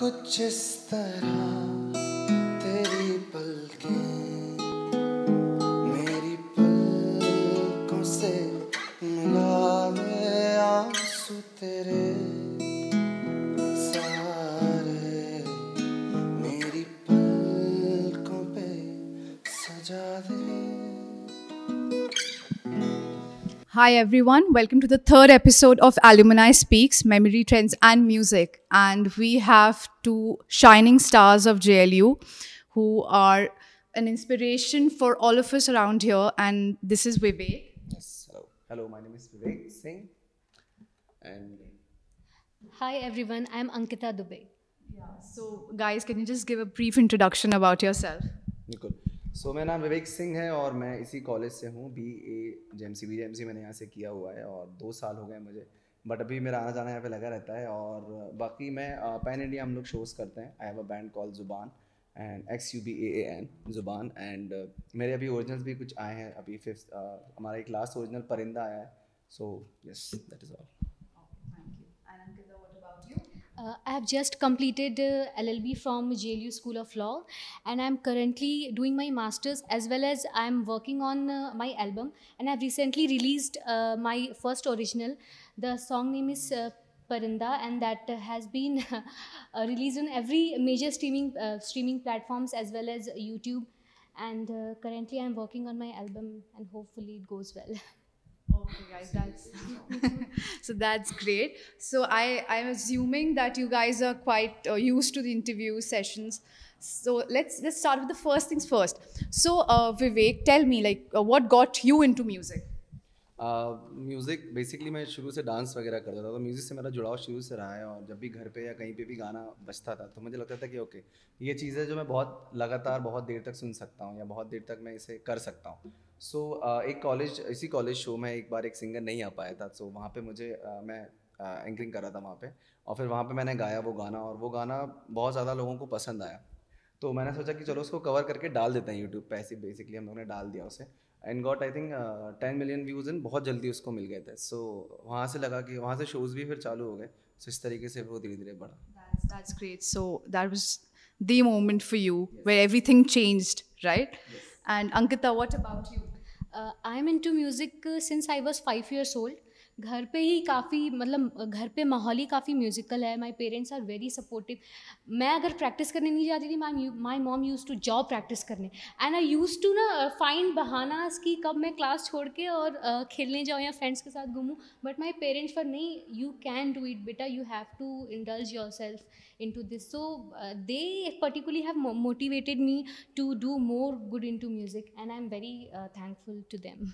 कुछ इस तरह Hi, everyone. Welcome to the third episode of Alumni Speaks Memory Trends and Music. And we have two shining stars of JLU who are an inspiration for all of us around here. And this is Vivek. Yes. Hello. Hello. My name is Vivek Singh. And Hi, everyone. I'm Ankita Dubey. Yeah. So, guys, can you just give a brief introduction about yourself? Nicole. सो मेरा नाम विवेक सिंह है और मैं इसी college से हूँ B A J M C B J M C मैंने यहाँ से किया हुआ है और दो साल हो गए मुझे बट अभी मेरा आना जाना यहाँ पे लगा रहता है और बाकी मैं पैन इंडिया हम लोग शोज़ करते हैं I have a band call Zubaan and X U B A N Zubaan and मेरे अभी ओरिजिनल भी कुछ आए हैं अभी फिफ्थ हमारा एक लास्ट ओरिजिनल परिंदा आया है so yes that is all Uh, I have just completed uh, LLB from JLU School of Law and I'm currently doing my masters as well as I'm working on uh, my album and I've recently released uh, my first original. The song name is uh, Parinda and that has been uh, released on every major streaming streaming platforms as well as YouTube and currently I'm working on my album and hopefully it goes well. Okay, guys, that's so that's great. So I I'm assuming that you guys are quite uh, used to the interview sessions. So let's let's start with the first things first. So uh, Vivek, tell me like uh, what got you into music? Music uh, basically मैं शुरू से dance वगैरह करता था तो music से मेरा जुड़ाव शुरू से रहा है और जब भी घर पे या कहीं पे भी गाना बजता था तो मुझे लगता था कि ओके ये चीज़ है जो मैं बहुत लगातार बहुत देर तक सुन सकता हूँ या बहुत देर तक मैं इसे कर सकता हूँ सो so, uh, एक कॉलेज इसी कॉलेज शो में एक बार एक सिंगर नहीं आ पाया था सो so, वहाँ पे मुझे uh, मैं एंकरिंग uh, कर रहा था वहाँ पे और फिर वहाँ पे मैंने गाया वो गाना और वो गाना बहुत ज़्यादा लोगों को पसंद आया तो मैंने सोचा कि चलो उसको कवर करके डाल देते हैं यूट्यूब पे ऐसे बेसिकली हम लोगों ने डाल दिया उसे and got I think ten million views in बहुत जल्दी उसको मिल गए थे सो so, वहाँ से लगा कि वहाँ से शोज़ भी फिर चालू हो गए सो तो so, इस तरीके से वो धीरे धीरे बढ़ा that's great so that was the moment for you where everything changed right And Ankita, what about you? Uh, I'm into music uh, since I was five years old. घर पे ही काफ़ी मतलब घर पे माहौल ही काफ़ी म्यूज़िकल है my parents are very supportive मैं अगर प्रैक्टिस करने नहीं जाती थी my my mom use to job practice करने एंड आई यूज़ टू ना फाइंड uh, बहानास कि कब मैं क्लास छोड़ के और uh, खेलने जाऊँ या फ्रेंड्स के साथ घूमूँ बट माई पेरेंट्स फॉर नहीं यू कैन डू इट बेटा you have to indulge yourself into this so they particularly have me to do more good into music and I am very thankful to them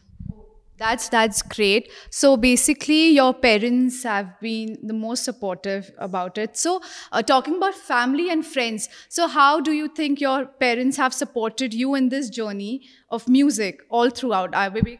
That's that's great. So basically, your parents have been the most supportive about it. So uh, talking about family and friends, so how do you think your parents have supported you in this journey of music all throughout? I will be.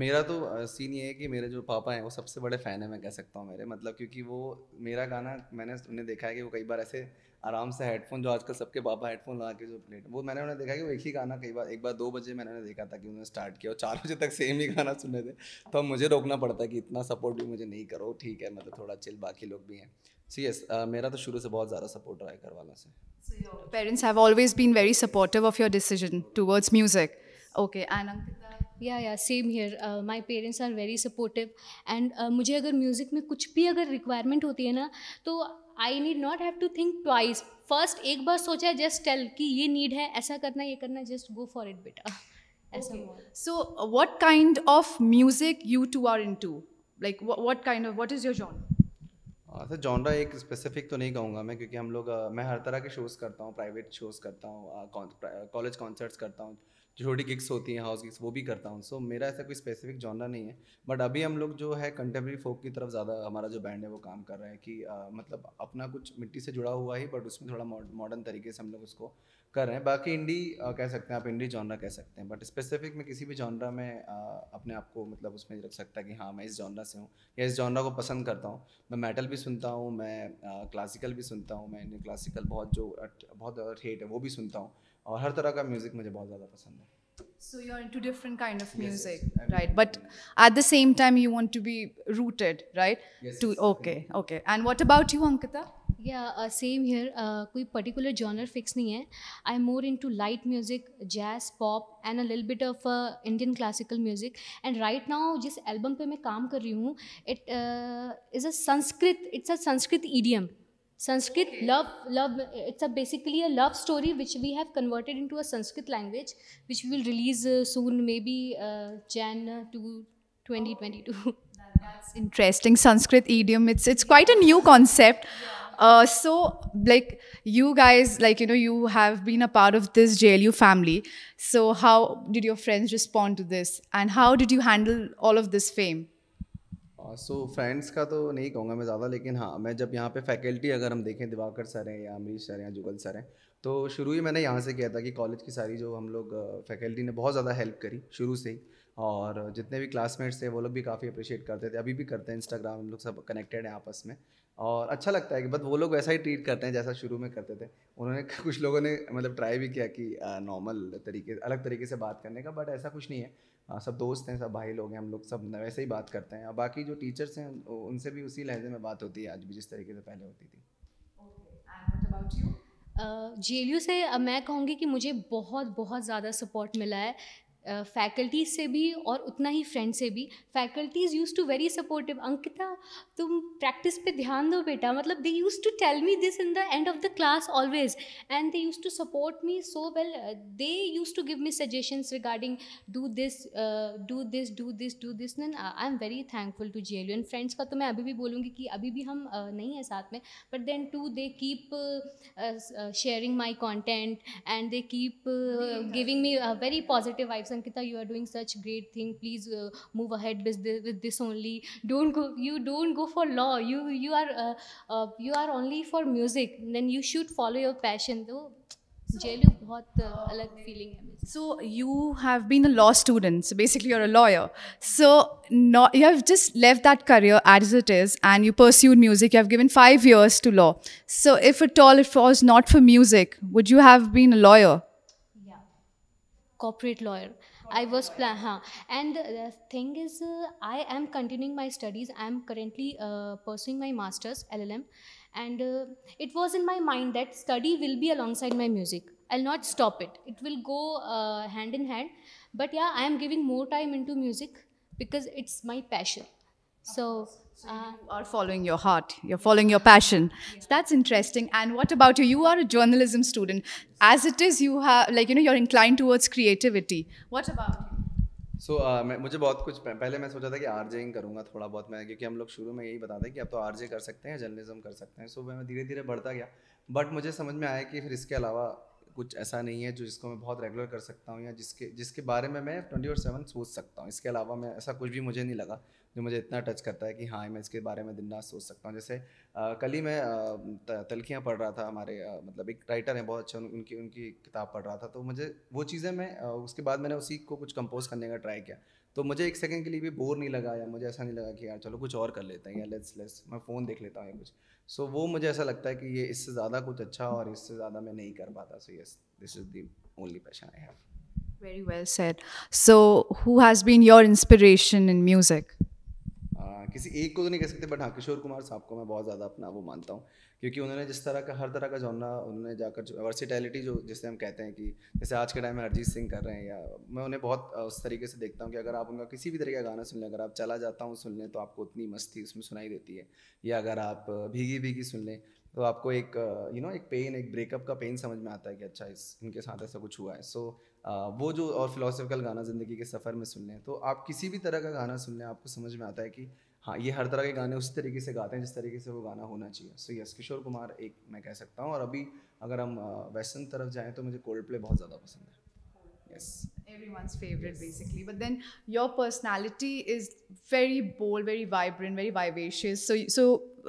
मेरा तो scene ये है कि मेरे जो पापा हैं वो सबसे बड़े फ़ैन हैं मैं कह सकता हूँ मेरे मतलब क्योंकि वो मेरा गाना मैंने उन्हें देखा है कि वो कई बार ऐसे आराम से हेडफोन जो आजकल सबके पापा हेडफोन लगा के जो प्लेट वो मैंने उन्हें देखा कि वो एक ही गाना कई बार एक बार दो बजे मैंने उन्हें देखा था कि उन्होंने स्टार्ट किया और चार बजे तक सेम ही गाना सुने थे तो अब मुझे रोकना पड़ता है कि इतना सपोर्ट भी मुझे नहीं करो ठीक है मतलब थोड़ा चिल बाकी लोग भी हैं सो यस मेरा तो शुरू से बहुत ज़्यादा सपोर्ट रहा है घर वालों से parents have always been very supportive of your decision towards music okay and yeah yeah same here my parents are very supportive and मुझे अगर म्यूज़िक में कुछ भी अगर रिक्वायरमेंट होती है ना तो I need not have to think twice first एक बार सोचा है जस्ट टेल कि ये नीड है ऐसा करना ये करना जस्ट गो फॉर इट बेटा ऐसा so what kind of music you two are into like what kind of what is your genre sir uh, जॉनरा एक स्पेसिफिक तो नहीं कहूँगा मैं क्योंकि हम लोग मैं हर तरह के शोज़ करता हूँ प्राइवेट शोज़ करता हूँ कॉलेज कॉन्सर्ट्स करता हूँ जो छोटी गिग्स होती हैं हाउस गिग्स वो भी करता हूँ सो so, मेरा ऐसा कोई स्पेसिफिक जॉनरा नहीं है बट अभी हम लोग जो है कंटेम्प्रेरी फोक की तरफ ज़्यादा हमारा जो बैंड है वो काम कर रहा है कि आ, मतलब अपना कुछ मिट्टी से जुड़ा हुआ ही बट उसमें थोड़ा मॉडर्न तरीके से हम लोग उसको कर रहे हैं बाकी इंडी कह सकते हैं आप इंडी जॉनरा कह सकते हैं बट स्पेसिफिक में किसी भी जॉनरा में आ, अपने आप को मतलब उसमें रख सकता है कि हाँ मैं इस जॉनरा से हूँ या इस जॉनरा को पसंद करता हूँ मैं मेटल भी सुनता हूँ मैं क्लासिकल भी सुनता हूँ मैं इंडियन क्लासिकल बहुत जो बहुत ज़्यादा है वो भी सुनता हूँ और हर तरह का म्यूज़िक मुझे बहुत ज़्यादा पसंद है So you're into different kind of music, yes, yes. right? But at the same time, you want to be rooted, right? Yes. To okay, okay. And what about you, Ankita? Yeah, uh, same here. Uh, कोई particular genre fix नहीं है. I'm more into light music, jazz, pop, and a little bit of uh, Indian classical music. And right now, जिस album पे मैं काम कर रही हूँ, it uh, is a Sanskrit. It's a Sanskrit idiom. Sanskrit okay. love love it's a basically a love story which we have converted into a Sanskrit language which we will release uh, soon maybe uh, Jan to 2022. that's interesting Sanskrit idiom it's it's quite a new concept. Uh, so like you guys like you know you have been a part of this JLU family. So how did your friends respond to this and how did you handle all of this fame? सो हाँ, friends का तो नहीं कहूँगा मैं ज़्यादा लेकिन हाँ मैं जब यहाँ पे फैकल्टी अगर हम देखें दिवाकर सर हैं या अमरीश सर हैं या जुगल सर हैं तो शुरू ही मैंने यहाँ से किया था कि कॉलेज की सारी जो हम लोग फैकल्टी ने बहुत ज़्यादा हेल्प करी शुरू से ही और जितने भी क्लासमेट्स थे वो लोग भी काफ़ी अप्रिशिएट करते थे अभी भी करते हैं इंस्टाग्राम हम लोग सब कनेक्टेड हैं आपस में और अच्छा लगता है कि बस वो लोग वैसा ही ट्रीट करते हैं जैसा शुरू में करते थे उन्होंने कुछ लोगों ने मतलब ट्राई भी किया कि नॉर्मल तरीके अलग तरीके से बात करने का बट ऐसा कुछ नहीं है हाँ, सब दोस्त हैं सब भाई लोग हैं हम लोग सब वैसे ही बात करते हैं और बाकी जो टीचर्स हैं उनसे भी उसी लहजे में बात होती है आज भी जिस तरीके से पहले होती थी जे uh, से uh, मैं कहूँगी कि मुझे बहुत बहुत ज़्यादा सपोर्ट मिला है फैकल्टीज़ से भी और उतना ही फ्रेंड से भी faculties use to very supportive Ankita तुम प्रैक्टिस पे ध्यान दो बेटा मतलब they use to tell me this in the end of the class always and they use to support me so well they use to give me suggestions regarding do this do this do this do this नैन I am very thankful to जे and friends का तो मैं अभी भी बोलूँगी कि अभी भी हम uh, नहीं हैं साथ में but then too they keep sharing my content and they keep giving me very positive vibes you are doing such great thing. Please uh, move ahead with this, only. Don't go. You don't go for law. You you are uh, uh, you are only for music. then you should follow your passion. Though, jailu बहुत अलग feeling है. So you have been a law student. So basically, you're a lawyer. So not, you have just left that career as it is, and you pursued music. You have given five years to law. So if at all it was not for music, would you have been a lawyer? corporate lawyer i was plan huh. and the thing is uh, i am continuing my studies i am currently uh, pursuing my masters llm and uh, it was in my mind that study will be alongside my music i'll not stop it it will go uh, hand in hand but yeah i am giving more time into music because it's my passion So, uh, you are following your heart, you're following your passion. Yeah. So that's interesting. And what about you? You are a journalism student. As it is, you have, like, you know, you're inclined towards creativity. What about you? So so, uh, मैं मुझे बहुत कुछ पहले मैं सोचा था कि are जेइंग करूँगा थोड़ा बहुत मैं क्योंकि हम लोग शुरू में यही बताते हैं कि आप तो आर जे कर सकते हैं जर्नलिज्म कर सकते हैं सो so, मैं धीरे धीरे बढ़ता गया बट मुझे समझ में आया कि फिर इसके अलावा कुछ ऐसा नहीं है जो जिसको मैं बहुत रेगुलर कर सकता हूँ या जिसके जिसके बारे में मैं ट्वेंटी और सेवन सोच सकता हूँ इसके अलावा मैं ऐसा कुछ भी मुझे नहीं लगा जो मुझे इतना टच करता है कि हाँ मैं इसके बारे में दिन रात सोच सकता हूँ जैसे कल ही मैं तलखियाँ पढ़ रहा था हमारे मतलब एक राइटर हैं बहुत अच्छा उनकी उनकी किताब पढ़ रहा था तो मुझे वो चीज़ें मैं उसके बाद मैंने उसी को कुछ कंपोज करने का ट्राई किया तो मुझे एक सेकंड के लिए भी बोर नहीं लगा या मुझे ऐसा नहीं लगा कि यार चलो कुछ और कर लेते हैं या लेट्स लेट्स मैं फ़ोन देख लेता हूँ या कुछ सो so, वो मुझे ऐसा लगता है कि ये इससे ज़्यादा कुछ अच्छा और इससे ज़्यादा मैं नहीं कर पाता so yes this is the only passion I have very well said so who has been your inspiration in music किसी एक को तो नहीं कह सकते बट हाँ किशोर कुमार साहब को मैं बहुत ज़्यादा अपना वो मानता हूँ क्योंकि उन्होंने जिस तरह का हर तरह का जानना उन्होंने जाकर जो वर्सिटैलिटी जो जिसे हम कहते हैं कि जैसे आज के टाइम में अरिजीत सिंह कर रहे हैं या मैं उन्हें बहुत उस तरीके से देखता हूँ कि अगर आप उनका किसी भी तरीके का गाना सुन लें अगर आप चला जाता हूँ सुन लें तो आपको उतनी मस्ती उसमें सुनाई देती है या अगर आप भीगी भीगी सुन लें तो आपको एक यू नो एक पेन एक ब्रेकअप का पेन समझ में आता है कि अच्छा इस इनके साथ ऐसा कुछ हुआ है सो वो जो और फिलोसफिकल गाना ज़िंदगी के सफ़र में सुन लें तो आप किसी भी तरह का गाना सुन लें आपको समझ में आता है कि हाँ ये हर तरह के गाने उसी तरीके से गाते हैं जिस तरीके से वो गाना होना चाहिए so so, yes yes, Kishore Kumar एक मैं कह सकता हूँ और अभी अगर हम वेस्टर्न तरफ जाएँ तो मुझे कोल्ड प्ले बहुत ज़्यादा पसंद है yes everyone's favorite yes. basically but then your personality is very bold very vibrant very vivacious so so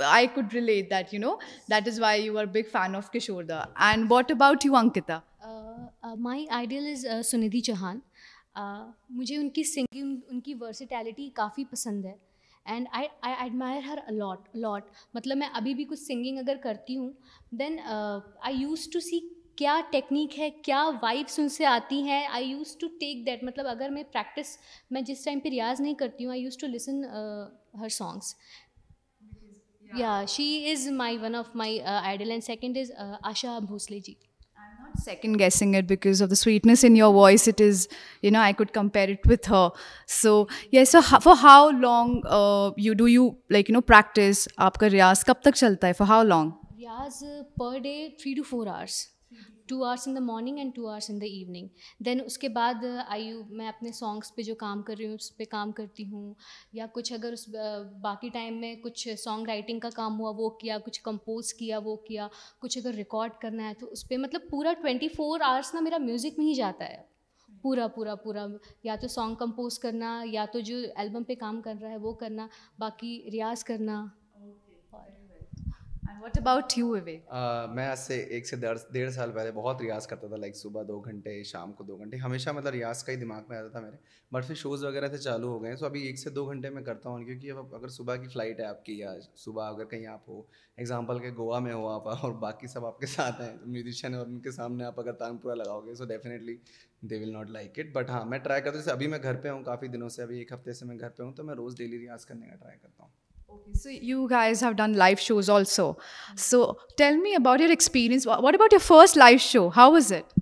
i could relate that you know that is why you are a big fan of kishorda and what about you ankita uh, uh, my ideal is uh, sunidhi chauhan uh, मुझे उनकी singing उनकी versatility काफ़ी पसंद है and I I admire her a lot a lot मतलब मैं अभी भी कुछ सिंगिंग अगर करती हूँ then I use to see क्या टेक्निक है क्या वाइब्स उनसे आती हैं I use to take that मतलब अगर मैं प्रैक्टिस मैं जिस टाइम पे रियाज नहीं करती हूँ I use to listen her songs yeah she is my one of my idol and second is Asha Bhosle ji second guessing it because of the sweetness in your voice it is you know i could compare it with her so yeah so for how long uh, you do you like you know practice aapka riyaz kab tak chalta hai for how long riyaz per day 3 to 4 hours two hours in the morning and two hours in the evening then उसके बाद आई uh, मैं अपने songs पे जो काम कर रही हूँ उस पर काम करती हूँ या कुछ अगर उस uh, बाकी टाइम में कुछ सॉन्ग राइटिंग का काम हुआ वो किया कुछ कंपोज किया वो किया कुछ अगर रिकॉर्ड करना है तो उस पर मतलब पूरा ट्वेंटी फोर आवर्स ना मेरा म्यूज़िक में ही जाता है पूरा पूरा पूरा या तो सॉन्ग कंपोज करना या तो जो एल्बम पे काम कर रहा है वो करना बाकी रियाज करना व्हाट अबाउट यू विवेक मैं आज से एक से डेढ़ साल पहले बहुत रियाज करता था लाइक like, सुबह दो घंटे शाम को दो घंटे हमेशा मतलब रियाज का ही दिमाग में आता था मेरे बट फिर शोज़ वगैरह से चालू हो गए सो तो अभी एक से दो घंटे में करता हूँ क्योंकि अब अगर सुबह की फ़्लाइट है आपकी या सुबह अगर कहीं आप हो एग्जाम्पल के गोवा में हो आप और बाकी सब आपके साथ हैं म्यूजिशियन तो है और उनके सामने आप अगर तानपुरा लगाओगे so definitely they will not like it but हाँ मैं ट्राई करता हूँ अभी मैं घर पर हूँ काफ़ी दिनों से अभी एक हफ्ते से मैं घर पर हूँ तो मैं रोज़ डेली रियाज करने का ट्राई करता हूँ Okay, so you guys have done live shows also. So tell me about your experience. What about your first live show? How was it?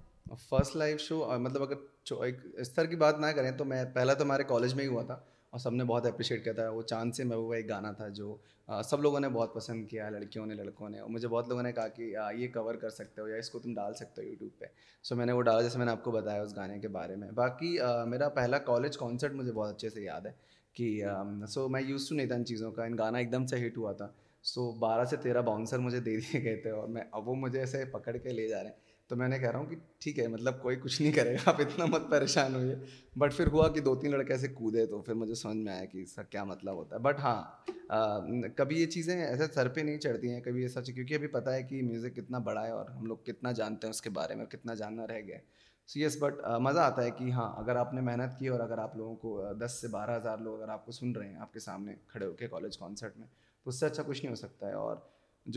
First live I मतलब अगर एक स्तर की बात ना करें तो मैं पहला तो हमारे कॉलेज में ही हुआ था और सबने बहुत अप्रिशिएट किया था वो चांद से हुआ एक गाना था जो uh, सब लोगों ने बहुत पसंद किया लड़कियों ने लड़कों ने और मुझे बहुत लोगों ने कहा कि ये कवर कर सकते हो या इसको तुम डाल सकते हो यूट्यूब पे सो मैंने वो डाला जैसे मैंने आपको बताया उस गाने के बारे में बाकी uh, मेरा पहला कॉलेज कॉन्सर्ट मुझे बहुत अच्छे से याद है कि सो um, मैं यूज़ टू नहीं था इन चीज़ों का इन गाना एकदम से हिट हुआ था सो बारह से तेरह बाउंसर मुझे दे दिए गए थे और मैं अब वो मुझे ऐसे पकड़ के ले जा रहे हैं तो मैंने कह रहा हूँ कि ठीक है मतलब कोई कुछ नहीं करेगा आप इतना मत परेशान होइए बट फिर हुआ कि दो तीन लड़के ऐसे कूदे तो फिर मुझे समझ में आया कि इसका क्या मतलब होता है बट हाँ आ, um, कभी ये चीज़ें ऐसे सर पे नहीं चढ़ती हैं कभी ये सच क्योंकि अभी पता है कि म्यूज़िक कितना बड़ा है और हम लोग कितना जानते हैं उसके बारे में कितना जानना रह गया है सो यस बट मज़ा आता है कि हाँ अगर आपने मेहनत की और अगर आप लोगों को uh, दस से बारह हज़ार लोग अगर आपको सुन रहे हैं आपके सामने खड़े होकर कॉलेज कॉन्सर्ट में तो उससे अच्छा कुछ नहीं हो सकता है और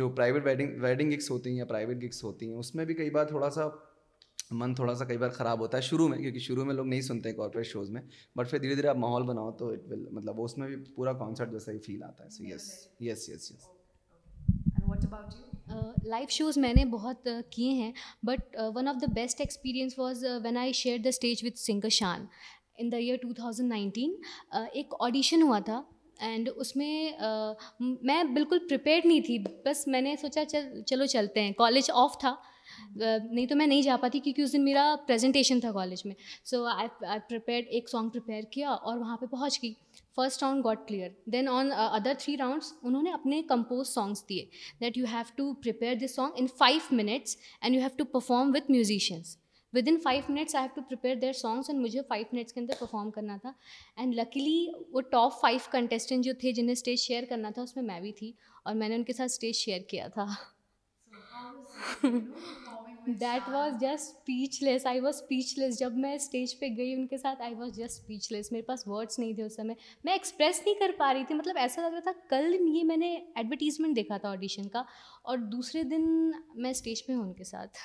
जो प्राइवेट वेडिंग वेडिंग गिग्स होती हैं या प्राइवेट गिग्स होती हैं उसमें भी कई बार थोड़ा सा मन थोड़ा सा कई बार ख़राब होता है शुरू में क्योंकि शुरू में लोग नहीं सुनते हैं कॉर्पोरेट शोज़ में बट फिर धीरे धीरे आप माहौल बनाओ तो इट विल मतलब उसमें भी पूरा कॉन्सर्ट जैसा ही फील आता है so yes yes yes yes what about you live shows मैंने बहुत uh, किए हैं but one of the best experience was when I share the stage with singer Shaan in the year 2019 एक ऑडिशन हुआ था एंड उसमें uh, मैं बिल्कुल प्रिपेयर नहीं थी बस मैंने सोचा चल चलो चलते हैं कॉलेज ऑफ था uh, नहीं तो मैं नहीं जा पाती क्योंकि उस दिन मेरा प्रेजेंटेशन था कॉलेज में सो आई आई प्रिपेयर एक सॉन्ग प्रिपेयर किया और वहाँ पे पहुँच गई first round got clear then on other three rounds उन्होंने अपने कंपोज सॉन्ग्स दिए that you have to prepare this song in five minutes and you have to perform with musicians within five minutes I have to prepare their songs and मुझे five minutes के अंदर perform करना था and luckily वो top five contestant जो थे जिन्हें stage share करना था उसमें मैं भी थी और मैंने उनके साथ स्टेज शेयर किया था that was just speechless I was speechless जब मैं स्टेज पे गई उनके साथ आई वॉज जस्ट स्पीचलेस मेरे पास वर्ड्स नहीं थे उस समय मैं एक्सप्रेस नहीं कर पा रही थी मतलब ऐसा लग रहा था कल ये मैंने एडवर्टीजमेंट देखा था ऑडिशन का और दूसरे दिन मैं स्टेज पे हूँ उनके साथ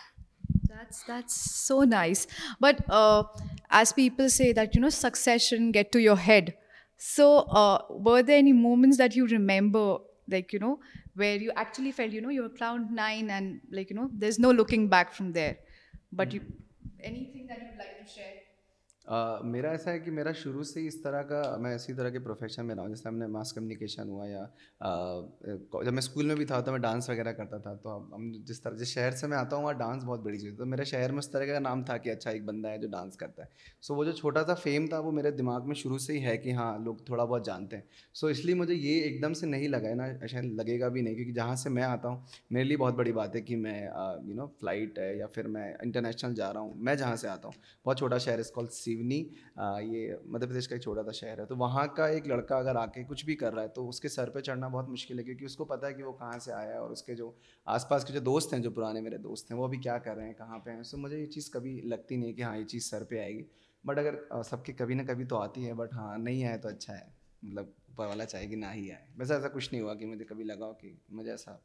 That's that's so nice. But uh, as people say that you know succession get to your head. So uh, were there any moments that you remember, like you know, where you actually felt, you know, you were cloud nine and like, you know, there's no looking back from there. But you, mm. anything that you'd like to share? मेरा ऐसा है कि मेरा शुरू से ही इस तरह का मैं इसी तरह के प्रोफेशन में रहा हूँ जैसे हमने मास कम्युनिकेशन हुआ या जब मैं स्कूल में भी था तो मैं डांस वगैरह करता था तो हम जिस तरह जिस शहर से मैं आता हूँ वहाँ डांस बहुत बड़ी चीज़ तो मेरे शहर में उस तरह का नाम था कि अच्छा एक बंदा है जो डांस करता है सो वो जो छोटा सा फेम था वो मेरे दिमाग में शुरू से ही है कि हाँ लोग थोड़ा बहुत जानते हैं सो इसलिए मुझे ये एकदम से नहीं लगा है ना शायद लगेगा भी नहीं क्योंकि जहाँ से मैं आता हूँ मेरे लिए बहुत बड़ी बात है कि मैं यू नो फ्लाइट है या फिर मैं इंटरनेशनल जा रहा हूँ मैं जहाँ से आता हूँ बहुत छोटा शहर इस कॉल सी सिवनी ये मध्य प्रदेश का एक छोटा सा शहर है तो वहाँ का एक लड़का अगर आके कुछ भी कर रहा है तो उसके सर पे चढ़ना बहुत मुश्किल है क्योंकि उसको पता है कि वो कहाँ से आया है और उसके जो आसपास के जो दोस्त हैं जो पुराने मेरे दोस्त हैं वो अभी क्या कर रहे हैं कहाँ पे हैं सो मुझे ये चीज़ कभी लगती नहीं कि हाँ ये चीज़ सर पर आएगी बट अगर सबके कभी ना कभी तो आती है बट हाँ नहीं आए तो अच्छा है मतलब ऊपर वाला चाहे कि ना ही आए वैसे ऐसा कुछ नहीं हुआ कि मुझे कभी लगा कि मुझे ऐसा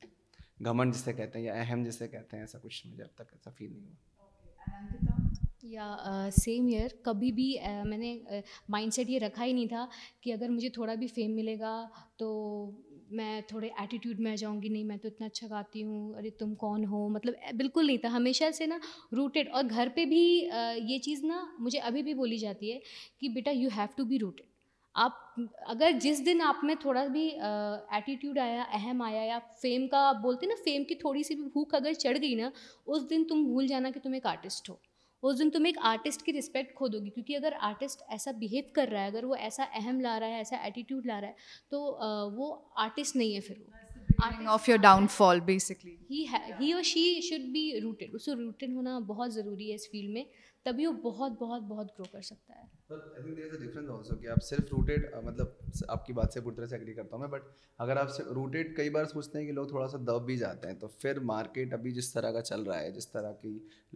घमंड जिसे कहते हैं या अहम जिसे कहते हैं ऐसा कुछ मुझे अब तक ऐसा फील नहीं हुआ या सेम ईयर कभी भी uh, मैंने माइंडसेट uh, ये रखा ही नहीं था कि अगर मुझे थोड़ा भी फेम मिलेगा तो मैं थोड़े एटीट्यूड में आ जाऊँगी नहीं मैं तो इतना अच्छा गाती हूँ अरे तुम कौन हो मतलब बिल्कुल नहीं था हमेशा से ना रूटेड और घर पे भी ये चीज़ ना मुझे अभी भी बोली जाती है कि बेटा you have to be rooted आप अगर जिस दिन आप में थोड़ा भी एटीट्यूड आया अहम आया या फेम का आप बोलते ना फेम की थोड़ी सी भी भूख अगर चढ़ गई ना उस दिन तुम भूल जाना कि तुम एक आर्टिस्ट हो उस दिन तुम एक आर्टिस्ट की रिस्पेक्ट खो दोगी क्योंकि अगर आर्टिस्ट ऐसा बिहेव कर रहा है अगर वो ऐसा अहम ला रहा है ऐसा एटीट्यूड ला रहा है तो वो आर्टिस्ट नहीं है फिर वो ऑफ योर डाउनफॉल बेसिकली ही ही और शी शुड बी रूटेड उसको रूटेड होना बहुत ज़रूरी है इस फील्ड में तभी वो बहुत बहुत बहुत ग्रो कर सकता है सिर्फ रूटेड मतलब आपकी बात से पूरी तरह से एग्री करता हूँ मैं बट अगर आप रूटेड कई बार सोचते हैं कि लोग थोड़ा सा दब भी जाते हैं तो फिर मार्केट अभी जिस तरह का चल रहा है जिस तरह की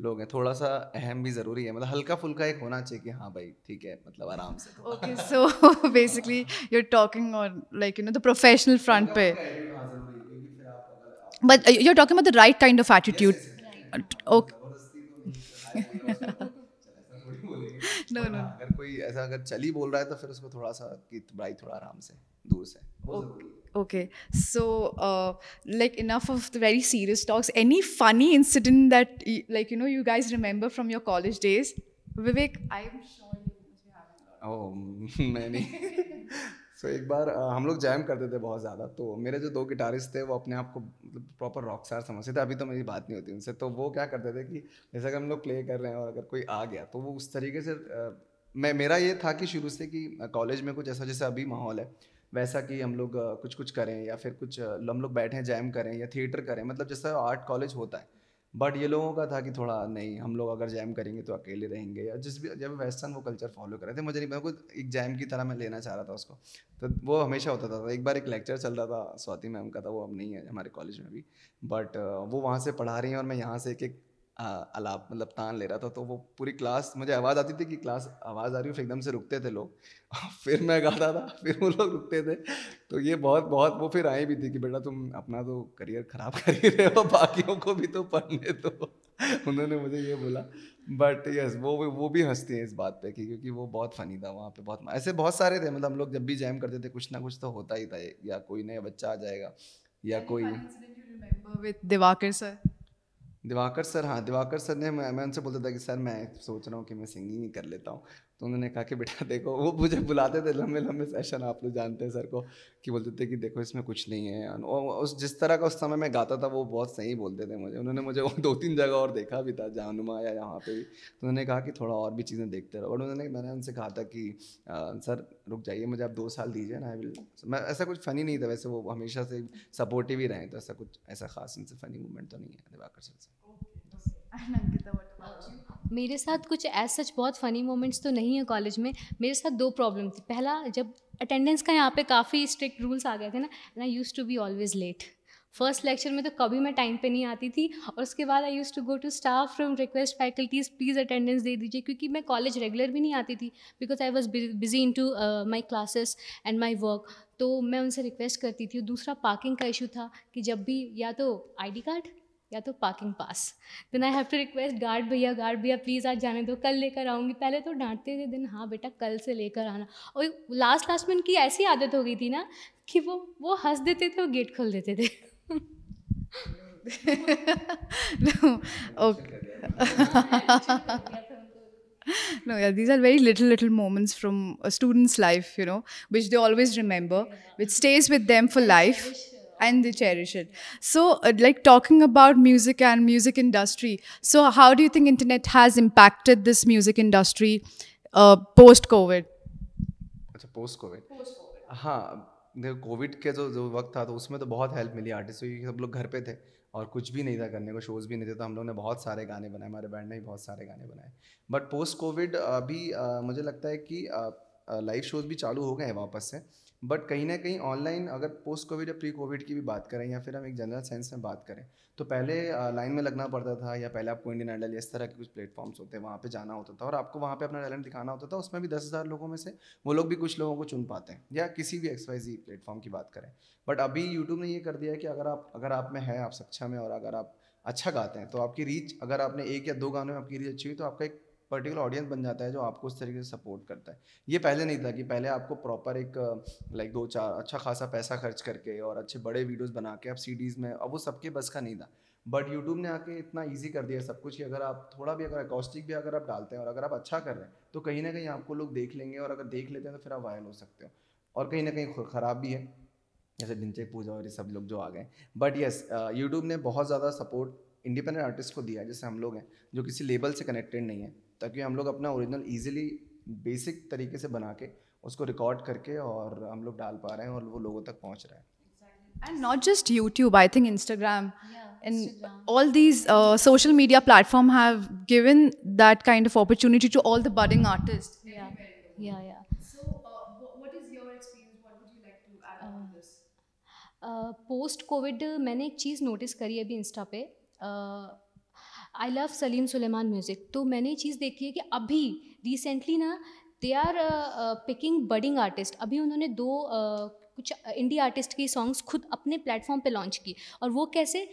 लोग हैं थोड़ा सा अहम भी ज़रूरी है मतलब हल्का फुल्का एक होना चाहिए कि हाँ भाई ठीक है मतलब आराम से okay so basically you are talking on like you know the professional front पे but you are talking about the right kind of attitude okay अगर कोई ऐसा अगर चली बोल रहा है तो फिर उसको थोड़ा सा कि भाई थोड़ा आराम से दूर से okay so like enough of the very serious talks any funny incident that like you know you guys remember from your college days Vivek I am sure oh many so तो एक बार हम लोग जैम करते थे बहुत ज़्यादा तो मेरे जो दो गिटारिस्ट थे वो अपने आप को प्रॉपर रॉक स्टार समझते थे अभी तो मेरी बात नहीं होती उनसे तो वो क्या करते थे कि जैसे अगर हम लोग प्ले कर रहे हैं और अगर कोई आ गया तो वो उस तरीके से मैं मेरा ये था कि शुरू से कि कॉलेज में कुछ ऐसा जैसा अभी माहौल है वैसा कि हम लोग कुछ कुछ करें या फिर कुछ हम लोग बैठें जैम करें या थिएटर करें मतलब जैसा आर्ट कॉलेज होता है बट ये लोगों का था कि थोड़ा नहीं हम लोग अगर जैम करेंगे तो अकेले रहेंगे या जिस भी जब वेस्टर्न वो कल्चर फॉलो कर रहे थे मुझे नहीं पता एक जैम की तरह मैं लेना चाह रहा था उसको तो वो हमेशा होता था तो एक बार एक लेक्चर चल रहा था स्वाति मैम का था तो वो अब नहीं है हमारे कॉलेज में भी बट वो वहाँ से पढ़ा रही हैं और मैं यहाँ से एक एक अलाप मतलब तान ले रहा था तो वो पूरी क्लास मुझे आवाज़ आती थी कि क्लास आवाज़ आ रही हो फिर एकदम से रुकते थे लोग फिर मैं गाता था फिर वो लोग रुकते थे तो ये बहुत बहुत वो फिर आई भी थी कि बेटा तुम अपना तो करियर ख़राब कर ही रहे हो बाकियों को भी तो पढ़ने दो उन्होंने मुझे ये बोला बट यस yes, वो वो भी हंसती है इस बात पे कि क्योंकि वो बहुत फ़नी था वहाँ पे बहुत ऐसे बहुत सारे थे मतलब हम लोग जब भी जैम करते थे कुछ ना कुछ तो होता ही था या कोई नया बच्चा आ जाएगा या कोई दिवाकर सर दिवाकर सर हाँ दिवाकर सर ने मैं मैं उनसे बोलता था कि सर मैं सोच रहा हूँ कि मैं सिंगिंग ही कर लेता हूँ तो उन्होंने कहा कि बेटा देखो वो मुझे बुलाते थे लंबे लंबे सेशन आप लोग जानते हैं सर को कि बोलते थे कि देखो इसमें कुछ नहीं है और उस जिस तरह का उस समय मैं गाता था वो बहुत सही बोलते थे मुझे उन्होंने मुझे दो तीन जगह और देखा भी था जाननुमा या यहाँ पे भी तो उन्होंने कहा कि थोड़ा और भी चीज़ें देखते रहो और उन्होंने मैंने उनसे कहा था कि सर रुक जाइए मुझे आप दो साल दीजिए ना आई तो मैं ऐसा कुछ फ़नी नहीं था वैसे वो हमेशा से सपोर्टिव ही रहे तो ऐसा कुछ ऐसा खास उनसे फ़नी मूवमेंट तो नहीं है दिवाकर सर से मेरे साथ कुछ एज सच बहुत फ़नी मोमेंट्स तो नहीं है कॉलेज में मेरे साथ दो प्रॉब्लम थी पहला जब अटेंडेंस का यहाँ पे काफ़ी स्ट्रिक्ट रूल्स आ गए थे ना and I use to be always late first lecture में तो कभी मैं टाइम पे नहीं आती थी और उसके बाद I use to go to staff from request faculties please attendance दे दीजिए क्योंकि मैं कॉलेज रेगुलर भी नहीं आती थी because I was busy into my classes and my work तो मैं उनसे रिक्वेस्ट करती थी दूसरा पार्किंग का इशू था कि जब भी या तो आईडी कार्ड या तो parking pass then I have to request guard भैया गार्ड भैया प्लीज़ आज जाने दो कल लेकर आऊँगी पहले तो डांटते थे दिन हाँ बेटा कल से लेकर आना और लास्ट लास्ट में उनकी ऐसी आदत हो गई थी ना कि वो वो हंस देते थे और गेट खोल देते थे no yeah these are very little little moments from a student's life you know which they always remember which stays with them for life and they cherish it. So, uh, like talking about music and music industry. So, how do you think internet has impacted this music industry uh, post COVID? अच्छा post COVID. हाँ देखो Covid के जो जो वक्त था तो उसमें तो बहुत हेल्प मिली आर्टिस्ट क्योंकि सब लोग घर पे थे और कुछ भी नहीं था करने को शोज़ भी नहीं थे तो हम लोग ने बहुत सारे गाने बनाए हमारे बैंड ने भी बहुत सारे गाने बनाए बट पोस्ट कोविड अभी मुझे लगता है कि लाइव शोज़ भी चालू हो गए हैं वापस से बट कहीं ना कहीं ऑनलाइन अगर पोस्ट कोविड या प्री कोविड की भी बात करें या फिर हम एक जनरल सेंस में बात करें तो पहले लाइन में लगना पड़ता था या पहले आपको इंडियन आइडल इस तरह के कुछ प्लेटफॉर्म्स होते हैं वहाँ पे जाना होता था और आपको वहाँ पे अपना टैलेंट दिखाना होता था उसमें भी दस हज़ार लोगों में से वो लोग भी कुछ लोगों को चुन पाते हैं या किसी भी जी प्लेटफॉर्म की बात करें बट अभी यूट्यूब ने ये कर दिया कि अगर आप अगर आप में है आप सक्षम है और अगर आप अच्छा गाते हैं तो आपकी रीच अगर आपने एक या दो गानों में आपकी रीच अच्छी हुई तो आपका एक पर्टिकुलर ऑडियंस बन जाता है जो आपको उस तरीके से सपोर्ट करता है ये पहले नहीं था कि पहले आपको प्रॉपर एक लाइक दो चार अच्छा खासा पैसा खर्च करके और अच्छे बड़े वीडियोस बना के आप सीडीज़ में अब वो सबके बस का नहीं था बट यूट्यूब ने आके इतना ईजी कर दिया सब कुछ कि अगर आप थोड़ा भी अगर अकॉस्टिक भी अगर आप डालते हैं और अगर आप अच्छा कर रहे हैं तो कहीं ना कहीं आपको लोग देख लेंगे और अगर देख लेते हैं तो फिर आप वायरल हो सकते हो और कहीं ना कहीं ख़राब भी है जैसे डिंचक पूजा और ये सब लोग जो आ गए बट येस यूट्यूब ने बहुत ज़्यादा सपोर्ट इंडिपेंडेंट आर्टिस्ट को दिया है जैसे हम लोग हैं जो किसी लेबल से कनेक्टेड नहीं है ताकि हम लोग अपना ओरिजिनल ईजिली बेसिक तरीके से बना के उसको रिकॉर्ड करके और हम लोग डाल पा रहे हैं और वो लोगों तक पहुंच रहा है and not just youtube i think instagram yeah, and instagram. all these uh, social media platform have given that kind of opportunity to all the budding artists yeah yeah yeah so uh, what is your experience what would you like to add on uh, this post covid मैंने एक चीज़ notice करी अभी insta पे I love Salim Sulaiman music तो मैंने ये चीज़ देखी है कि अभी रिसेंटली ना they are picking budding artist अभी उन्होंने दो uh, कुछ इंडी uh, आर्टिस्ट की सॉन्ग्स खुद अपने प्लेटफॉर्म पे लॉन्च की और वो कैसे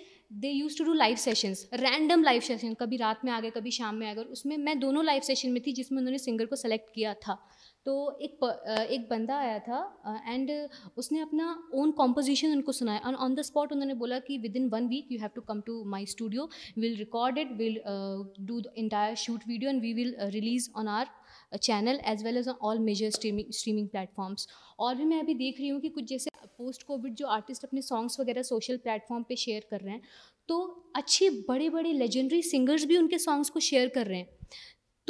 they use to do live sessions random live session कभी रात में आ गए कभी शाम में आ गए उसमें मैं दोनों लाइव सेशन में थी जिसमें उन्होंने सिंगर को सेलेक्ट किया था तो एक एक बंदा आया था एंड उसने अपना ओन कॉम्पोजिशन उनको सुनाया एंड ऑन द स्पॉट उन्होंने बोला कि within one week you have to come to my studio will record it will do the entire shoot video and we will release on our channel as well as on all major streaming streaming platforms और भी मैं अभी देख रही हूँ कि कुछ जैसे पोस्ट कोविड जो आर्टिस्ट अपने सॉन्ग्स वगैरह सोशल प्लेटफॉर्म पे शेयर कर रहे हैं तो अच्छे बड़े बड़े लेजेंडरी सिंगर्स भी उनके सॉन्ग्स को शेयर कर रहे हैं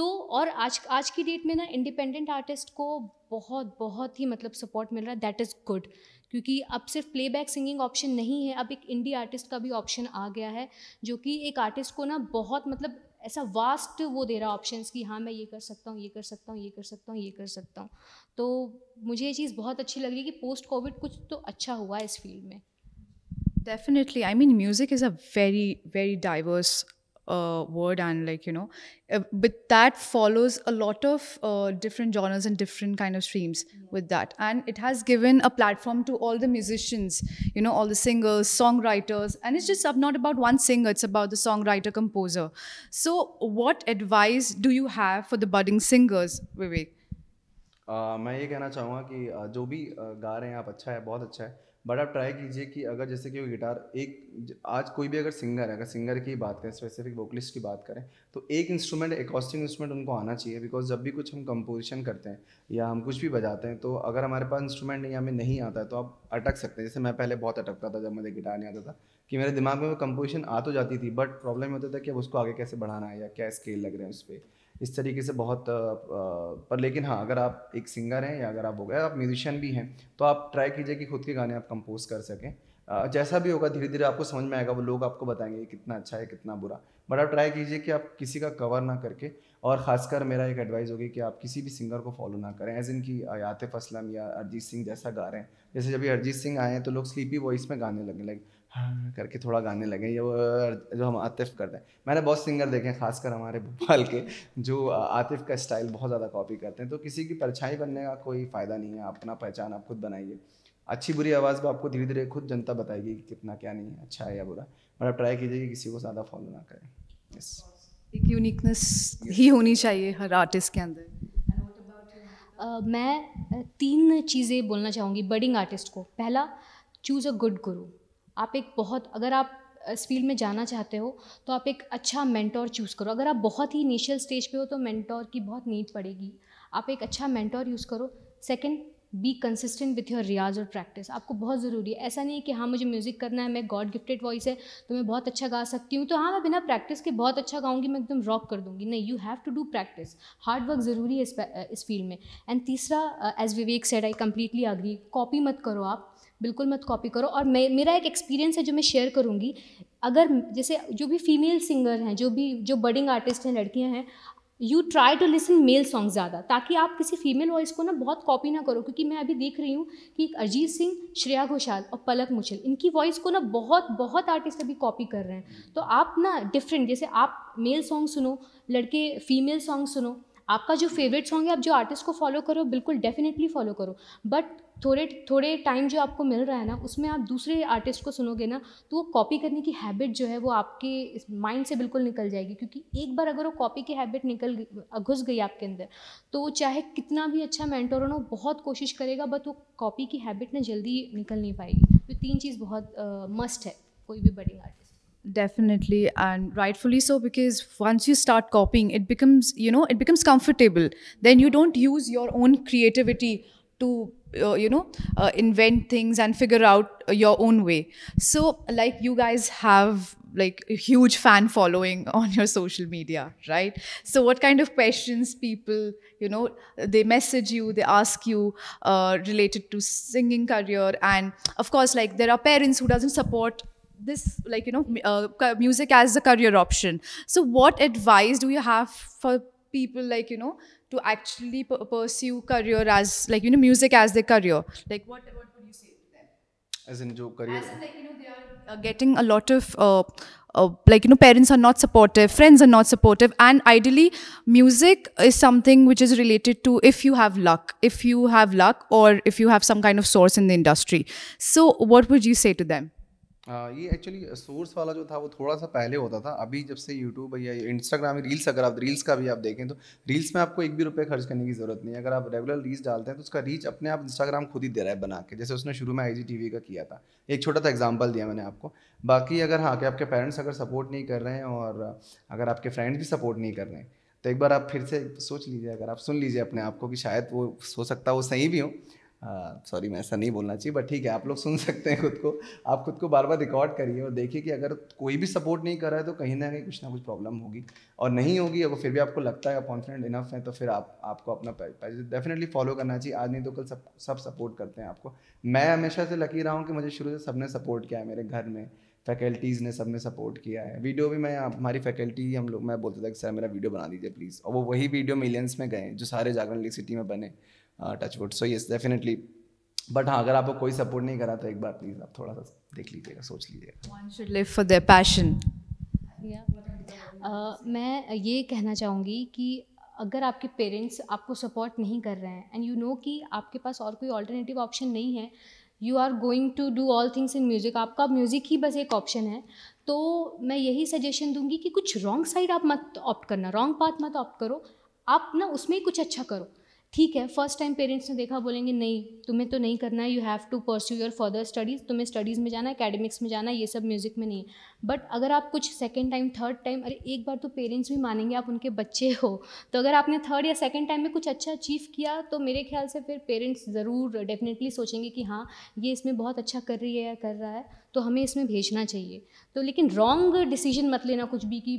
तो और आज आज की डेट में ना इंडिपेंडेंट आर्टिस्ट को बहुत बहुत ही मतलब सपोर्ट मिल रहा है दैट इज़ गुड क्योंकि अब सिर्फ प्लेबैक सिंगिंग ऑप्शन नहीं है अब एक इंडी आर्टिस्ट का भी ऑप्शन आ गया है जो कि एक आर्टिस्ट को ना बहुत मतलब ऐसा वास्ट वो दे रहा ऑप्शंस कि हाँ मैं ये कर सकता हूँ ये कर सकता हूँ ये कर सकता हूँ ये कर सकता हूँ तो मुझे ये चीज़ बहुत अच्छी लग रही है कि पोस्ट कोविड कुछ तो अच्छा हुआ है इस फील्ड में definitely I mean music is a very very diverse uh, word and like you know uh, but that follows a lot of uh, different genres and different kind of streams yeah. with that and it has given a platform to all the musicians you know all the singers songwriters and it's just not about one singer it's about the songwriter composer so what advice do you have for the budding singers vivek uh, मैं ये कहना चाहूँगा कि uh, जो भी uh, गा रहे हैं आप अच्छा बट आप ट्राई कीजिए कि अगर जैसे कि गिटार एक आज कोई भी अगर सिंगर है अगर सिंगर की बात करें स्पेसिफिक वोकलिस्ट की बात करें तो एक इंस्ट्रूमेंट एकॉस्टिक इंस्ट्रूमेंट उनको आना चाहिए बिकॉज जब भी कुछ हम कंपोजिशन करते हैं या हम कुछ भी बजाते हैं तो अगर हमारे पास इंस्ट्रूमेंट नहीं हमें नहीं आता है तो आप अटक सकते हैं जैसे मैं पहले बहुत अटकता था जब मुझे गिटार नहीं आता था कि मेरे दिमाग में वो कंपोजिशन आ तो जाती थी बट प्रॉब्लम होता था कि अब उसको आगे कैसे बढ़ाना है या क्या स्केल लग रहे हैं उस पर इस तरीके से बहुत आ, पर लेकिन हाँ अगर आप एक सिंगर हैं या अगर आप हो गए आप म्यूजिशियन भी हैं तो आप ट्राई कीजिए कि खुद के गाने आप कंपोज कर सकें जैसा भी होगा धीरे धीरे आपको समझ में आएगा वो लोग आपको बताएंगे कितना अच्छा है कितना बुरा बट आप ट्राई कीजिए कि आप किसी का कवर ना करके और ख़ासकर मेरा एक एडवाइस होगी कि आप किसी भी सिंगर को फॉलो ना करें एज इन की आतिफ असलम या अरिजीत सिंह जैसा गा रहे हैं जैसे जब अरिजीत सिंह आए हैं तो लोग स्लीपी वॉइस में गाने लगने लगे हाँ, करके थोड़ा गाने लगे ये वो जो हम आतिफ करते हैं मैंने बहुत सिंगर देखे हैं खासकर हमारे भोपाल के जो आतिफ का स्टाइल बहुत ज़्यादा कॉपी करते हैं तो किसी की परछाई बनने का कोई फ़ायदा नहीं है अपना पहचान आप खुद बनाइए अच्छी बुरी आवाज़ भी आपको धीरे धीरे खुद जनता बताएगी कि कितना क्या नहीं है अच्छा है या बुरा और आप ट्राई कीजिए कि किसी को ज़्यादा फॉलो ना करें यस एक यूनिकनेस ही होनी चाहिए हर आर्टिस्ट के अंदर मैं तीन चीज़ें बोलना चाहूँगी बडिंग आर्टिस्ट को पहला चूज़ अ गुड गुरु आप एक बहुत अगर आप इस फील्ड में जाना चाहते हो तो आप एक अच्छा मेंटोर चूज़ करो अगर आप बहुत ही इनिशियल स्टेज पे हो तो मेंटोर की बहुत नीड पड़ेगी आप एक अच्छा मेंटोर यूज़ करो second be consistent with your रियाज और प्रैक्टिस आपको बहुत ज़रूरी है ऐसा नहीं है कि हाँ मुझे म्यूज़िक करना है मैं गॉड गिफ्टेड वॉइस है तो मैं बहुत अच्छा गा सकती हूँ तो हाँ मैं बिना प्रैक्टिस के बहुत अच्छा गाऊंगी मैं एकदम रॉक कर दूँगी नहीं you have to do practice hard work ज़रूरी है इस, इस फील्ड में एंड तीसरा as Vivek said I completely agree copy मत करो आप बिल्कुल मत कॉपी करो और मैं मेरा एक एक्सपीरियंस है जो मैं शेयर करूँगी अगर जैसे जो भी फीमेल सिंगर हैं जो भी जो बडिंग आर्टिस्ट हैं लड़कियां हैं you try to listen male song ज़्यादा ताकि आप किसी फीमेल वॉइस को ना बहुत कॉपी ना करो क्योंकि मैं अभी देख रही हूँ कि अरिजीत सिंह श्रेया घोषाल और पलक मुचल इनकी वॉइस को ना बहुत बहुत आर्टिस्ट अभी कॉपी कर रहे हैं तो आप ना डिफरेंट जैसे आप मेल सॉन्ग सुनो लड़के फीमेल सॉन्ग सुनो आपका जो फेवरेट सॉन्ग है आप जो आर्टिस्ट को फॉलो करो बिल्कुल डेफिनेटली फॉलो करो बट थोड़े थोड़े टाइम जो आपको मिल रहा है ना उसमें आप दूसरे आर्टिस्ट को सुनोगे ना तो वो कॉपी करने की हैबिट जो है वो आपके माइंड से बिल्कुल निकल जाएगी क्योंकि एक बार अगर वो कॉपी की हैबिट निकल घुस गई आपके अंदर तो वो चाहे कितना भी अच्छा मैंटोर हो बहुत कोशिश करेगा बट वो कॉपी की हैबिट ना जल्दी निकल नहीं पाएगी तो तीन चीज़ बहुत मस्ट uh, है कोई भी budding artist definitely and rightfully so because once you start copying it becomes you know it becomes comfortable then you don't use your own creativity to uh, you know uh, invent things and figure out uh, your own way so like you guys have like a huge fan following on your social media right so what kind of questions people you know they message you they ask you uh, related to singing career and of course like there are parents who doesn't support this like you know uh, music as a career option so what advice do you have for people like you know to actually pursue career as like you know music as their career? Like what what would you say to them? As in, jo career. As in, like you know they are uh, getting a lot of. Uh, uh, like you know parents are not supportive friends are not supportive and ideally music is something which is related to if you have luck if you have luck or if you have some kind of source in the industry so what would you say to them ये actually source वाला जो था वो थोड़ा सा पहले होता था अभी जब से यूट्यूब या इंस्टाग्राम रील्स अगर आप रील्स का भी आप देखें तो रील्स में आपको एक भी रुपये खर्च करने की ज़रूरत नहीं है अगर आप रेगुलर रील्स डालते हैं तो उसका रीच अपने आप इंस्टाग्राम खुद ही दे रहा है बना के जैसे उसने शुरू में आई जी का किया था एक छोटा सा एग्जाम्पल दिया मैंने आपको बाकी अगर हाँ कि आपके पेरेंट्स अगर सपोर्ट नहीं कर रहे हैं और अगर आपके फ्रेंड्स भी सपोर्ट नहीं कर रहे हैं तो एक बार आप फिर से सोच लीजिए अगर आप सुन लीजिए अपने आप को कि शायद वो हो सकता है वो सही भी हो सॉरी हाँ, मैं ऐसा नहीं बोलना चाहिए बट ठीक है आप लोग सुन सकते हैं खुद को आप खुद को बार बार रिकॉर्ड करिए और देखिए कि अगर कोई भी सपोर्ट नहीं कर रहा है तो कहीं ना कहीं कुछ ना कुछ प्रॉब्लम होगी और नहीं होगी अगर फिर भी आपको लगता है आप कॉन्फिडेंट इनफ है तो फिर आप आपको अपना डेफिनेटली फॉलो करना चाहिए आज नहीं तो कल सब सब सपोर्ट करते हैं आपको मैं हमेशा से लकी रहा हूँ कि मुझे शुरू से सब ने सपोर्ट किया है मेरे घर में फैकल्टीज़ ने सब ने सपोर्ट किया है वीडियो भी मैं हमारी फैकल्टी हम लोग मैं बोलता था कि सर मेरा वीडियो बना दीजिए प्लीज़ और वो वही वीडियो मिलियंस में गए जो सारे जागरण लीग सिटी में बने touch wood so yes definitely but हाँ अगर आपको कोई सपोर्ट नहीं करा तो एक बार प्लीज़ आप थोड़ा सा देख लीजिएगा सोच लीजिएगा uh, मैं ये कहना चाहूँगी कि अगर आपके पेरेंट्स आपको सपोर्ट नहीं कर रहे हैं एंड यू नो कि आपके पास और कोई ऑल्टरनेटिव ऑप्शन नहीं है you are going to do all things in music आपका म्यूज़िक ही बस एक ऑप्शन है तो मैं यही सजेशन दूंगी कि कुछ रॉन्ग साइड आप मत ऑप्ट करना रॉन्ग पाथ मत ऑप्ट करो आप ना उसमें ही कुछ अच्छा करो ठीक है फर्स्ट टाइम पेरेंट्स ने देखा बोलेंगे नहीं तुम्हें तो नहीं करना है you have to pursue your further studies तुम्हें स्टडीज़ में जाना है अकेडमिक्स में जाना है ये सब म्यूज़िक में नहीं बट अगर आप कुछ सेकेंड टाइम थर्ड टाइम अरे एक बार तो पेरेंट्स भी मानेंगे आप उनके बच्चे हो तो अगर आपने थर्ड या सेकेंड टाइम में कुछ अच्छा अचीव किया तो मेरे ख्याल से फिर पेरेंट्स ज़रूर डेफिनेटली सोचेंगे कि हाँ ये इसमें बहुत अच्छा कर रही है या कर रहा है तो हमें इसमें भेजना चाहिए तो लेकिन रॉन्ग डिसीजन मत लेना कुछ भी कि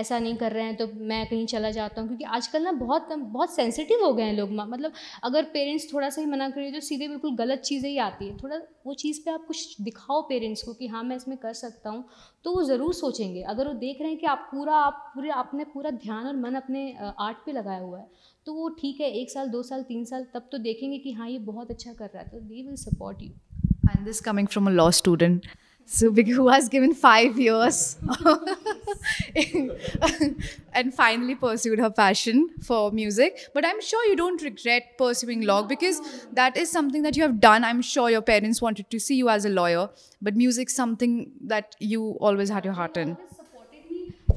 ऐसा नहीं कर रहे हैं तो मैं कहीं चला जाता हूँ क्योंकि आजकल ना बहुत बहुत सेंसिटिव हो गए हैं लोग मतलब अगर पेरेंट्स थोड़ा सा ही मना करिए तो सीधे बिल्कुल गलत चीज़ें ही आती है थोड़ा वो चीज़ पर आप कुछ दिखाओ पेरेंट्स को कि हाँ मैं इसमें कर सकता हूँ तो वो ज़रूर सोचेंगे अगर वो देख रहे हैं कि आप पूरा आप पूरे आपने पूरा ध्यान और मन अपने आर्ट पर लगाया हुआ है तो वो ठीक है एक साल दो साल तीन साल तब तो देखेंगे कि हाँ ये बहुत अच्छा कर रहा है तो they will support you and this coming from a law student So Who has given five years and finally pursued her passion for music. But I'm sure you don't regret pursuing law because that is something that you have done. I'm sure your parents wanted to see you as a lawyer, but music's something that you always had your heart in.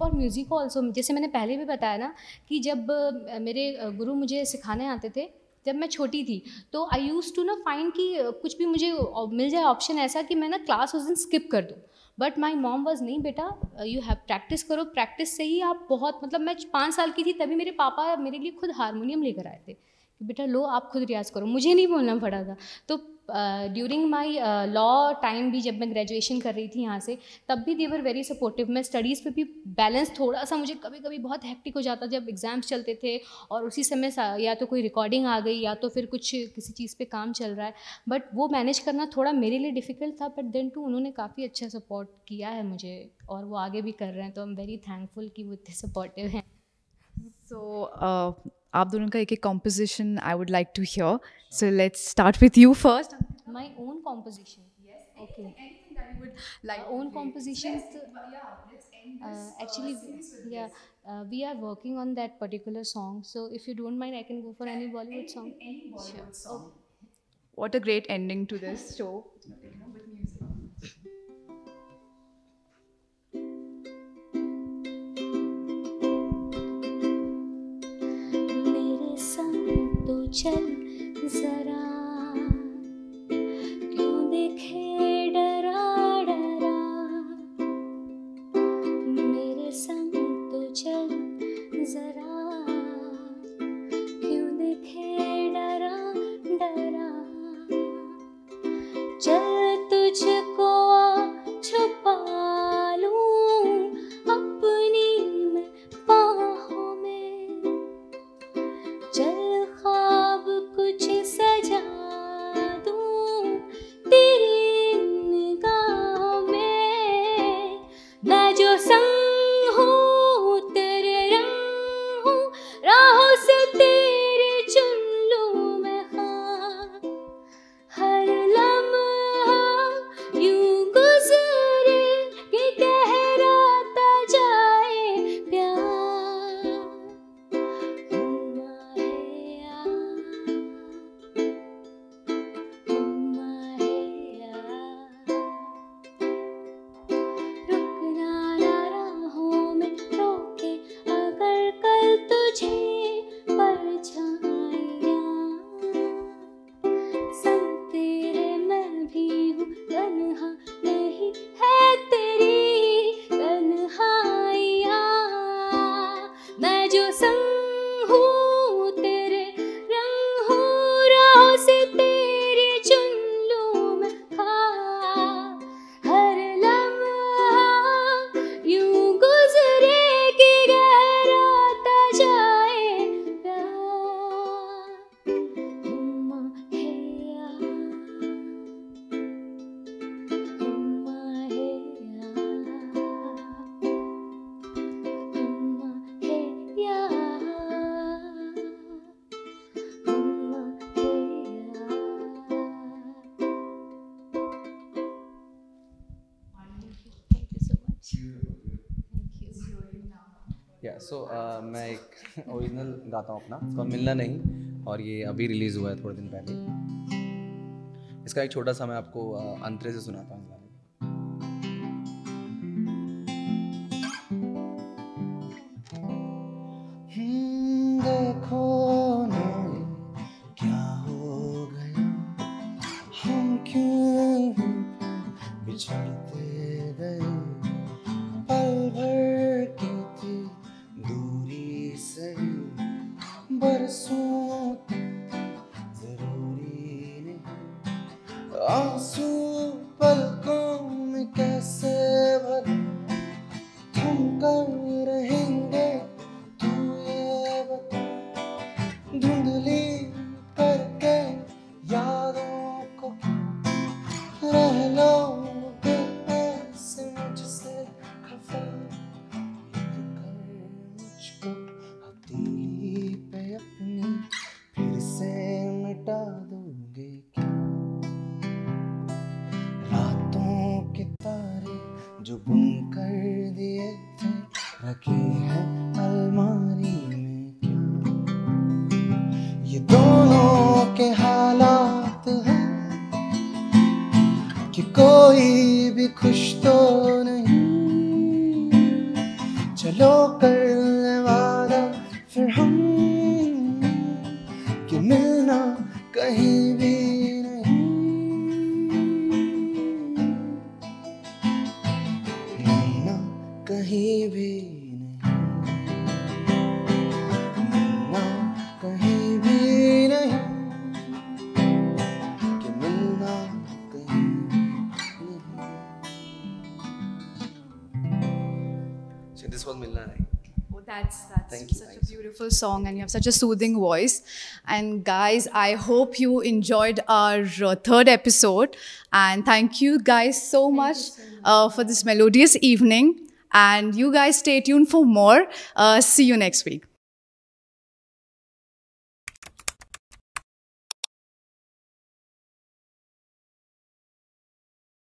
और music also जैसे मैंने पहले भी बताया ना कि जब मेरे गुरु मुझे सिखाने आते थे जब मैं छोटी थी तो आई यूज़ टू ना फाइंड कि कुछ भी मुझे मिल जाए ऑप्शन ऐसा कि मैं ना क्लास उस दिन स्किप कर दूँ बट माई मॉम वॉज नहीं बेटा यू हैव प्रैक्टिस करो प्रैक्टिस से ही आप बहुत मतलब मैं पाँच साल की थी तभी मेरे पापा मेरे लिए खुद हारमोनियम लेकर आए थे कि बेटा लो आप खुद रियाज़ करो मुझे नहीं बोलना पड़ा था तो ड्यूरिंग माई लॉ टाइम भी जब मैं ग्रेजुएशन कर रही थी यहाँ से तब भी देवर वेरी सपोर्टिव मैं स्टडीज़ पे भी बैलेंस थोड़ा सा मुझे कभी कभी बहुत हैक्टिक हो जाता जब एग्ज़ाम्स चलते थे और उसी समय या तो कोई रिकॉर्डिंग आ गई या तो फिर कुछ किसी चीज़ पे काम चल रहा है बट वो मैनेज करना थोड़ा मेरे लिए डिफ़िकल्ट था बट देन टू उन्होंने काफ़ी अच्छा सपोर्ट किया है मुझे और वो आगे भी कर रहे हैं तो आई एम वेरी थैंकफुल कि वो इतने सपोर्टिव हैं सो आप दोनों का एक एक composition I would like to hear so let's start with you first my own composition like own composition actually we are working on that particular song so if you don't mind I can go for any Bollywood song what a great ending to this show चल जरा क्यों देखे गाता हूँ अपना इसका मिलना नहीं और ये अभी रिलीज़ हुआ है थोड़े दिन पहले इसका एक छोटा सा मैं आपको अंतरे से सुनाता हूँ हम्म, देखो खुश तो नहीं चलो कर song and you have such a soothing voice. And guys, I hope you enjoyed our uh, third episode. And thank you guys so thank much, so much. Uh, for this melodious evening. And you guys stay tuned for more. Uh, see you next week.